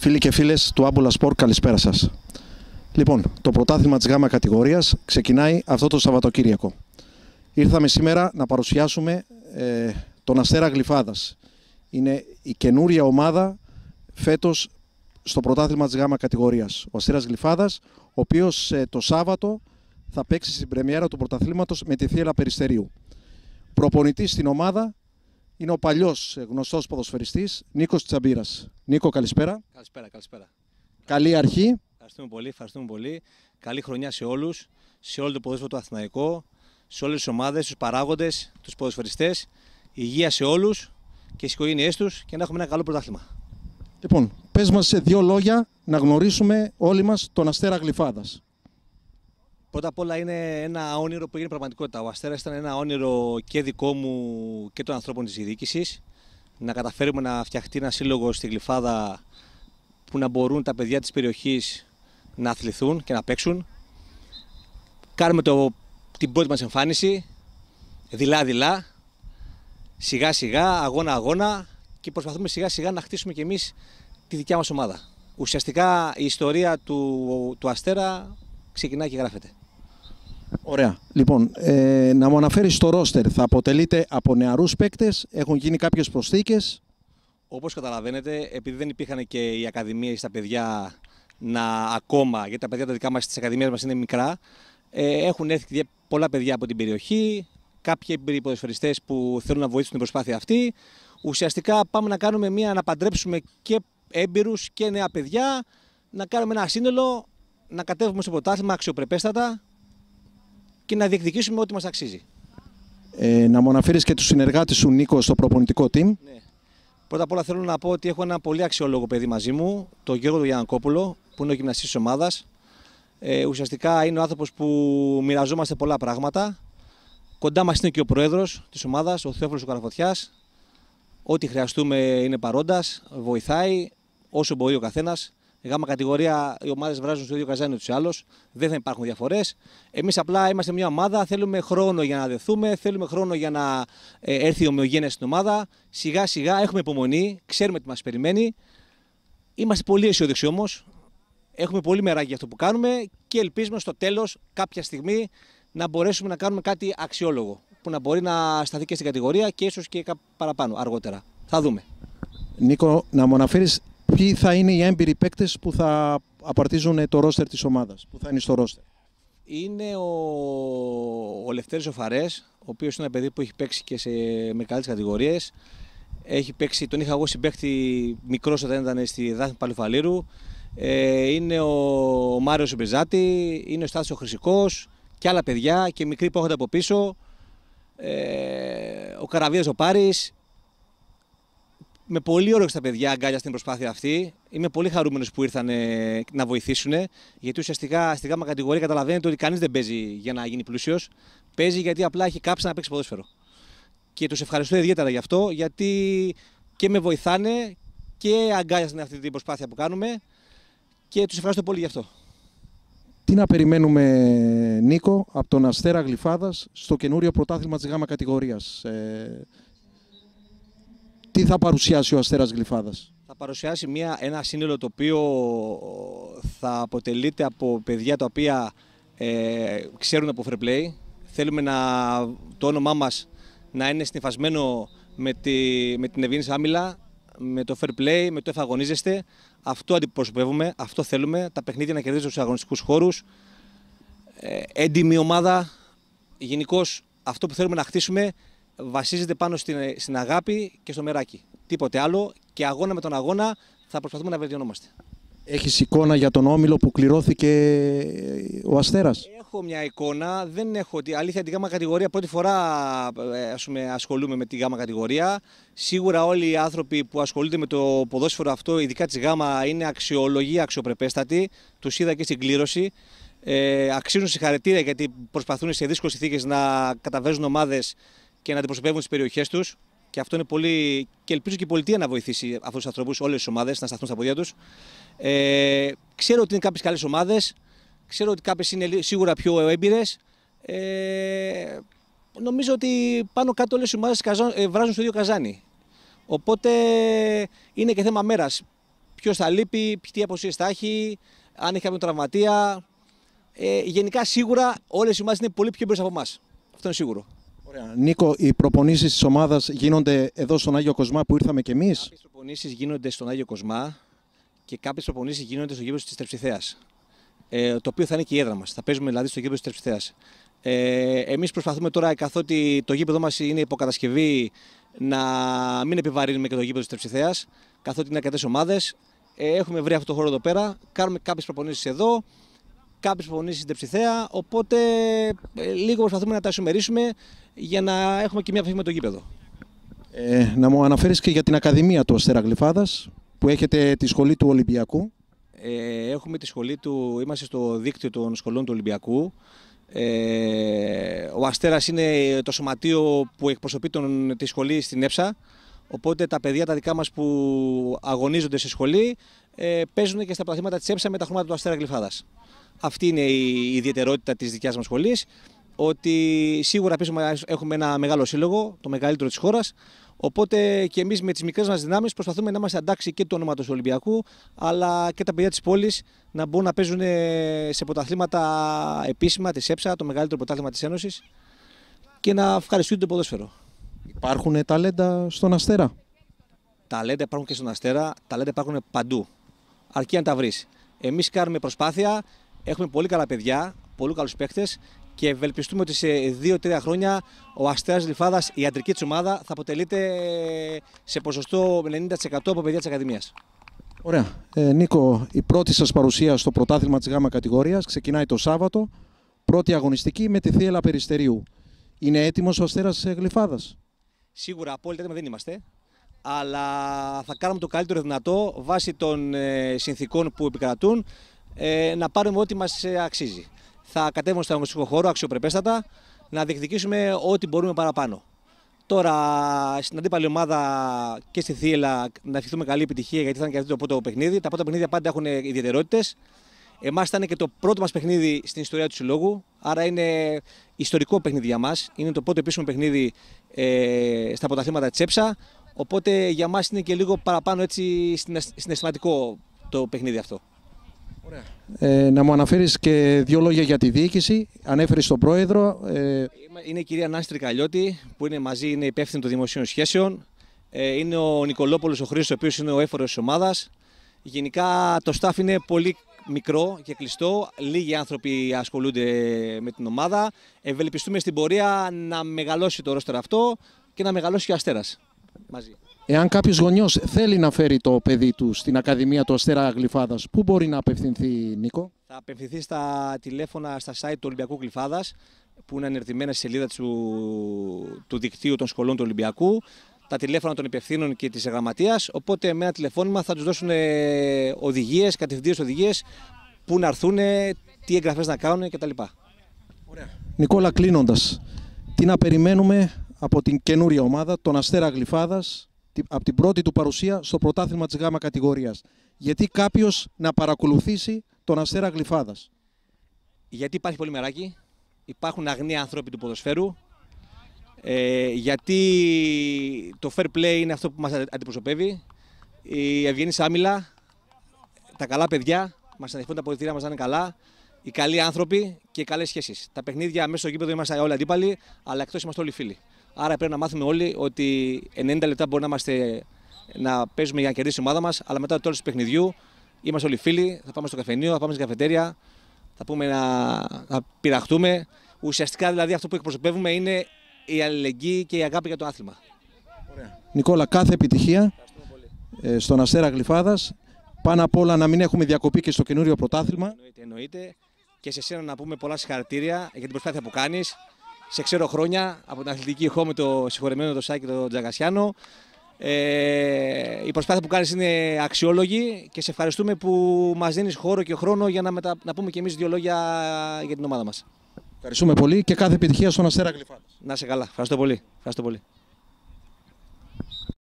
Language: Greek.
Φίλοι και φίλες του Άμπουλα Σπορ, καλησπέρα σας. Λοιπόν, το πρωτάθλημα της ΓΑΜΑ κατηγορίας ξεκινάει αυτό το Σαββατοκύριακο. Ήρθαμε σήμερα να παρουσιάσουμε ε, τον Αστέρα Γλυφάδας. Είναι η καινούρια ομάδα φέτος στο πρωτάθλημα της ΓΑΜΑ κατηγορίας. Ο Αστέρας Γλυφάδας, ο οποίος ε, το Σάββατο θα παίξει στην πρεμιέρα του πρωταθλήματος με τη Θύελα Περιστερίου. Προπονητής στην ομάδα είναι ο παλιός γνωστός ποδοσφαιριστής Νίκος Τσαμπίρα. Νίκο, καλησπέρα. Καλησπέρα, καλησπέρα. Καλή αρχή. Ευχαριστούμε πολύ, ευχαριστούμε πολύ. Καλή χρονιά σε όλους, σε όλο το ποδόσφαιρο του Αθηναϊκό, σε όλες τις ομάδες, τους παράγοντες, τους ποδοσφαιριστές. Υγεία σε όλους και στις οικογένειές τους και να έχουμε ένα καλό πρωτάθλημα. Λοιπόν, πες μας σε δύο λόγια να γνωρίσουμε όλοι μας τον Αστέρα Γλυφάδας. Πρώτα απ' όλα είναι ένα όνειρο που έγινε πραγματικότητα. Ο Αστέρας ήταν ένα όνειρο και δικό μου και των ανθρώπων της διοίκησης. Να καταφέρουμε να φτιαχτεί ένα σύλλογο στη Γλυφάδα που να μπορούν τα παιδιά της περιοχής να αθληθούν και να παίξουν. Κάνουμε το, την πρώτη μας εμφάνιση, δειλά-δειλά, σιγά-σιγά, αγώνα-αγώνα και προσπαθούμε σιγά-σιγά να χτίσουμε κι εμείς τη δικιά μας ομάδα. Ουσιαστικά η ιστορία του, του Αστέρα ξεκινάει και γράφεται. Ωραία. Λοιπόν, ε, να μου αναφέρεις το ρόστερ. Θα αποτελείται από νεαρούς παίκτες, έχουν γίνει κάποιες προσθήκες. Όπως καταλαβαίνετε, επειδή δεν υπήρχαν και οι ακαδημίες στα παιδιά να ακόμα, γιατί τα παιδιά τα δικά μας της ακαδημίας μας είναι μικρά, ε, έχουν έρθει πολλά παιδιά από την περιοχή, κάποιοι ποδοσφαιριστέ που θέλουν να βοηθήσουν την προσπάθεια αυτή. Ουσιαστικά πάμε να κάνουμε μια, να παντρέψουμε και έμπειρους και νέα παιδιά, να κάνουμε ένα σύνολο, να κατέβουμε στο πρωτάθλημα αξιοπρεπέστατα, και να διεκδικήσουμε ό,τι μας αξίζει. Ε, να μου αναφέρεις και τους συνεργάτες σου, Νίκο, στο προπονητικό team. Ναι. Πρώτα απ' όλα θέλω να πω ότι έχω ένα πολύ αξιόλογο παιδί μαζί μου, τον Γιώργο Γιανακόπουλο, που είναι ο γυμναστής της ομάδας. Ε, ουσιαστικά είναι ο άνθρωπος που μοιραζόμαστε πολλά πράγματα. Κοντά μας είναι και ο πρόεδρος της ομάδας, ο Θεόφιλος Καραφωτιάς. Ό,τι χρειαστούμε είναι παρόντας, βοηθάει όσο μπορεί ο καθένας. Γάμα κατηγορία οι ομάδες βράζουν στο ίδιο καζάνι τους άλλους. Δεν θα υπάρχουν διαφορές. Εμείς απλά είμαστε μια ομάδα. Θέλουμε χρόνο για να δεθούμε. Θέλουμε χρόνο για να ε, έρθει η ομοιογένεια στην ομάδα. Σιγά σιγά έχουμε υπομονή. Ξέρουμε τι μας περιμένει. Είμαστε πολύ αισιόδοξοι όμως. Έχουμε πολύ μεράκι για αυτό που κάνουμε και ελπίζουμε στο τέλος κάποια στιγμή να μπορέσουμε να κάνουμε κάτι αξιόλογο που να μπορεί να σταθεί και στην κατηγορία και ίσως και παραπάνω αργότερα. Θα δούμε. Νίκο, να μου αναφέρεις ποιοι θα είναι οι έμπειροι παίκτες που θα απαρτίζουν το ρόστερ της ομάδας, που θα είναι στο ρόστερ. Είναι ο, ο Λευτέρης ο ο οποίος είναι ένα παιδί που έχει παίξει και σε, μεγάλε κατηγορίε, κατηγορίες. Έχει παίξει, τον είχα εγώ συμπαίχτη μικρός όταν ήταν στη Δάφνη Παλαιφαλήρου. Ε, είναι ο, ο Μάριος Μπεζάτη, είναι ο Στάθης ο και άλλα παιδιά και μικροί που έχονται από πίσω. Ε, ο Καραβίας ο με πολύ όρεξη τα παιδιά αγκάλια στην προσπάθεια αυτή. Είμαι πολύ χαρούμενος που ήρθαν να βοηθήσουν. Γιατί ουσιαστικά στη γάμα κατηγορία καταλαβαίνετε ότι κανείς δεν παίζει για να γίνει πλούσιος. Παίζει γιατί απλά έχει κάψει να παίξει ποδόσφαιρο. Και τους ευχαριστώ ιδιαίτερα γι' αυτό, γιατί και με βοηθάνε και αγκάλιασαν αυτή την προσπάθεια που κάνουμε. Και τους ευχαριστώ πολύ γι' αυτό. Τι να περιμένουμε, Νίκο, από τον Αστέρα Γλυφάδας στο καινούριο πρωτάθλημα της γάμα κατηγορίας. Ε, τι θα παρουσιάσει ο Αστέρας Γλυφάδας. Θα παρουσιάσει μια, ένα σύνολο το οποίο ε, θα αποτελείται από παιδιά τα οποία ε, ξέρουν από fair play. Θέλουμε να, το όνομά μας να είναι συνειφασμένο με, τη, με την Ευγένη Άμυλα, με το fair play, με το εφαγωνίζεστε. Αυτό αντιπροσωπεύουμε, αυτό θέλουμε. Τα παιχνίδια να κερδίζουν στους αγωνιστικούς χώρους. Ε, έντιμη ομάδα. Γενικώς αυτό που θέλουμε να χτίσουμε βασίζεται πάνω στην, ε, στην αγάπη και στο μεράκι. Τίποτε άλλο και αγώνα με τον αγώνα θα προσπαθούμε να βελτιωνόμαστε. Έχεις εικόνα για τον όμιλο που κληρώθηκε ε, ο αστέρας. Έχω μια εικόνα, δεν έχω αλήθεια την γάμα κατηγορία. Πρώτη φορά ε, ας πούμε, ασχολούμαι με την γάμα κατηγορία. Σίγουρα όλοι οι άνθρωποι που ασχολούνται με το ποδόσφαιρο αυτό, ειδικά της γάμα, είναι αξιολογοί, αξιοπρεπέστατοι. Τους είδα και στην κλήρωση. Ε, αξίζουν συγχαρητήρια γιατί προσπαθούν σε δύσκολες συνθήκες να καταβέζουν ομάδες και να αντιπροσωπεύουν τι περιοχές τους. Και αυτό είναι πολύ. και ελπίζω και η πολιτεία να βοηθήσει αυτούς τους ανθρώπους, όλες τις ομάδες να σταθούν στα πόδια τους. Ε, ξέρω ότι είναι κάποιες καλές ομάδες. Ξέρω ότι κάποιες είναι σίγουρα πιο έμπειρες. Ε, νομίζω ότι πάνω κάτω όλες οι ομάδες ε, βράζουν στο ίδιο καζάνι. Οπότε είναι και θέμα μέρας. Ποιος θα λείπει, τι αποσύρες θα έχει, αν έχει κάποιον τραυματία. Ε, γενικά σίγουρα όλες οι ομάδες είναι πολύ πιο έμπειρε από εμάς. Αυτό είναι σίγουρο. Ωραία. Νίκο, οι προπονήσεις της ομάδας γίνονται εδώ στον Άγιο Κοσμά που ήρθαμε κι εμείς. Κάποιες προπονήσεις γίνονται στον Άγιο Κοσμά και κάποιες προπονήσεις γίνονται στο γήπεδο της Τρεψιθέα. Ε, το οποίο θα είναι και η έδρα μας. Θα παίζουμε δηλαδή στο γήπεδο της Τρεψιθέα. Ε, Εμείς προσπαθούμε τώρα, καθότι το γήπεδο μας είναι υποκατασκευή, να μην επιβαρύνουμε και το γήπεδο της Τρεψιθέα, καθότι είναι αρκετές ομάδες. Ε, έχουμε βρει αυτό το χώρο εδώ πέρα. Κάνουμε κάποιες προπονήσεις εδώ κάποιε προπονήσει στην τεψιθέα. Οπότε ε, λίγο προσπαθούμε να τα συμμερίσουμε για να έχουμε και μια επαφή με το γήπεδο. Ε, να μου αναφέρεις και για την Ακαδημία του Αστέρα Γλυφάδας που έχετε τη σχολή του Ολυμπιακού. Ε, έχουμε τη σχολή του, είμαστε στο δίκτυο των σχολών του Ολυμπιακού. Ε, ο Αστέρας είναι το σωματείο που εκπροσωπεί τον, τη σχολή στην ΕΨΑ. Οπότε τα παιδιά τα δικά μας που αγωνίζονται στη σχολή ε, παίζουν και στα πλαθήματα της ΕΨΑ με τα χρώματα του Αστέρα Γλυφάδας. Αυτή είναι η ιδιαιτερότητα της δικιάς μας σχολής ότι σίγουρα πίσω έχουμε ένα μεγάλο σύλλογο, το μεγαλύτερο της χώρας. Οπότε και εμείς με τις μικρές μας δυνάμεις προσπαθούμε να είμαστε αντάξει και του ονόματος του Ολυμπιακού, αλλά και τα παιδιά της πόλης να μπορούν να παίζουν ε, σε ποταθλήματα επίσημα τη ΕΨΑ, το μεγαλύτερο ποταθλήμα της Ένωσης και να ευχαριστούν το ποδόσφαιρο. Υπάρχουν ε, ταλέντα στον Αστέρα. Ταλέντα υπάρχουν και στον Αστέρα, ταλέντα υπάρχουν παντού. Αρκεί να τα βρεις. Εμείς κάνουμε προσπάθεια, Έχουμε πολύ καλά παιδιά, πολύ καλούς παίκτες και ευελπιστούμε ότι σε 2-3 χρόνια ο Αστέρας Λιφάδας, η αντρική της ομάδα, θα αποτελείται σε ποσοστό 90% από παιδιά της Ακαδημίας. Ωραία. Ε, Νίκο, η πρώτη σας παρουσία στο πρωτάθλημα της ΓΑΜΑ κατηγορίας ξεκινάει το Σάββατο. Πρώτη αγωνιστική με τη θύελα Περιστερίου. Είναι έτοιμος ο Αστέρας ε, Γλυφάδας. Σίγουρα απόλυτα δεν είμαστε. Αλλά θα κάνουμε το καλύτερο δυνατό βάσει των ε, συνθήκων που επικρατούν ε, να πάρουμε ό,τι μας ε, αξίζει. Θα κατέβουμε στον αγωνιστικό χώρο αξιοπρεπέστατα, να διεκδικήσουμε ό,τι μπορούμε παραπάνω. Τώρα στην αντίπαλη ομάδα και στη Θήλα να ευχηθούμε καλή επιτυχία γιατί ήταν και αυτό το πρώτο παιχνίδι. Τα πρώτα παιχνίδια πάντα έχουν ιδιαιτερότητες. Εμάς ήταν και το πρώτο μας παιχνίδι στην ιστορία του συλλόγου. Άρα είναι ιστορικό παιχνίδι για μας. Είναι το πρώτο επίσημο παιχνίδι ε, στα πρωταθλήματα της ΕΨΑ. Οπότε για μας είναι και λίγο παραπάνω έτσι συναισθηματικό το παιχνίδι αυτό. Ε, να μου αναφέρεις και δύο λόγια για τη διοίκηση. Ανέφερες τον πρόεδρο. Ε, είναι η κυρία Νάστρη Καλιώτη που είναι μαζί, είναι υπεύθυνη των δημοσίων σχέσεων. Ε, είναι ο Νικολόπολος ο Χρήστος, ο οποίος είναι ο έφορος της ομάδας. Γενικά το staff είναι πολύ μικρό και κλειστό. Λίγοι άνθρωποι ασχολούνται με την ομάδα. Ευελπιστούμε στην πορεία να μεγαλώσει το ρόστερ αυτό και να μεγαλώσει και ο Αστέρας μαζί. Εάν κάποιος γονιός θέλει να φέρει το παιδί του στην Ακαδημία του Αστέρα Γλυφάδας, πού μπορεί να απευθυνθεί, Νίκο. Θα απευθυνθεί στα τηλέφωνα στα site του Ολυμπιακού Γλυφάδας, που είναι ανερτημένα στη σελίδα του, του δικτύου των σχολών του Ολυμπιακού, τα τηλέφωνα των υπευθύνων και της γραμματείας. Οπότε με ένα τηλεφώνημα θα τους δώσουν ε, οδηγίες, κατευθυντήρε οδηγίες, πού να έρθουν, τι εγγραφές να κάνουν κτλ. Νικόλα, κλείνοντας, τι να περιμένουμε από την καινούρια ομάδα, τον Αστέρα Γλυφάδας, από την πρώτη του παρουσία στο πρωτάθλημα της ΓΑΜΑ Κατηγορίας. Γιατί κάποιος να παρακολουθήσει τον Αστέρα Γλυφάδας. Γιατί υπάρχει πολύ μεράκι, υπάρχουν αγνοί άνθρωποι του ποδοσφαίρου, ε, γιατί το fair play είναι αυτό που μας αντιπροσωπεύει, η ευγενή άμυλα, τα καλά παιδιά, μας ανοιχτούν τα πολιτήρια μας να είναι καλά, οι καλοί άνθρωποι και οι καλές σχέσεις. Τα παιχνίδια μέσα στο γήπεδο είμαστε όλοι αντίπαλοι, αλλά εκτός είμαστε όλοι φίλοι. Άρα πρέπει να μάθουμε όλοι ότι 90 λεπτά μπορεί να, είμαστε, να παίζουμε για να κερδίσει η ομάδα μας, αλλά μετά το τέλο του παιχνιδιού είμαστε όλοι φίλοι. Θα πάμε στο καφενείο, θα πάμε στην καφετέρια, θα πούμε να, πειραχτούμε. Ουσιαστικά δηλαδή αυτό που εκπροσωπεύουμε είναι η αλληλεγγύη και η αγάπη για το άθλημα. Ωραία. Νικόλα, κάθε επιτυχία ε, στον Αστέρα Γλυφάδας. Πάνω απ' όλα να μην έχουμε διακοπή και στο καινούριο πρωτάθλημα. Εννοείται, εννοείται. Και σε σένα να πούμε πολλά συγχαρητήρια για την προσπάθεια που κάνεις σε ξέρω χρόνια από την αθλητική έχω με το συγχωρεμένο το Σάκη τον Τζαγκασιάνο. Ε, η προσπάθεια που κάνεις είναι αξιόλογη και σε ευχαριστούμε που μας δίνεις χώρο και χρόνο για να, μετα... να πούμε και εμείς δύο λόγια για την ομάδα μας. Ευχαριστούμε πολύ και κάθε επιτυχία στον Αστέρα Γλυφάδας. Να σε καλά. Ευχαριστώ πολύ. Ευχαριστώ πολύ.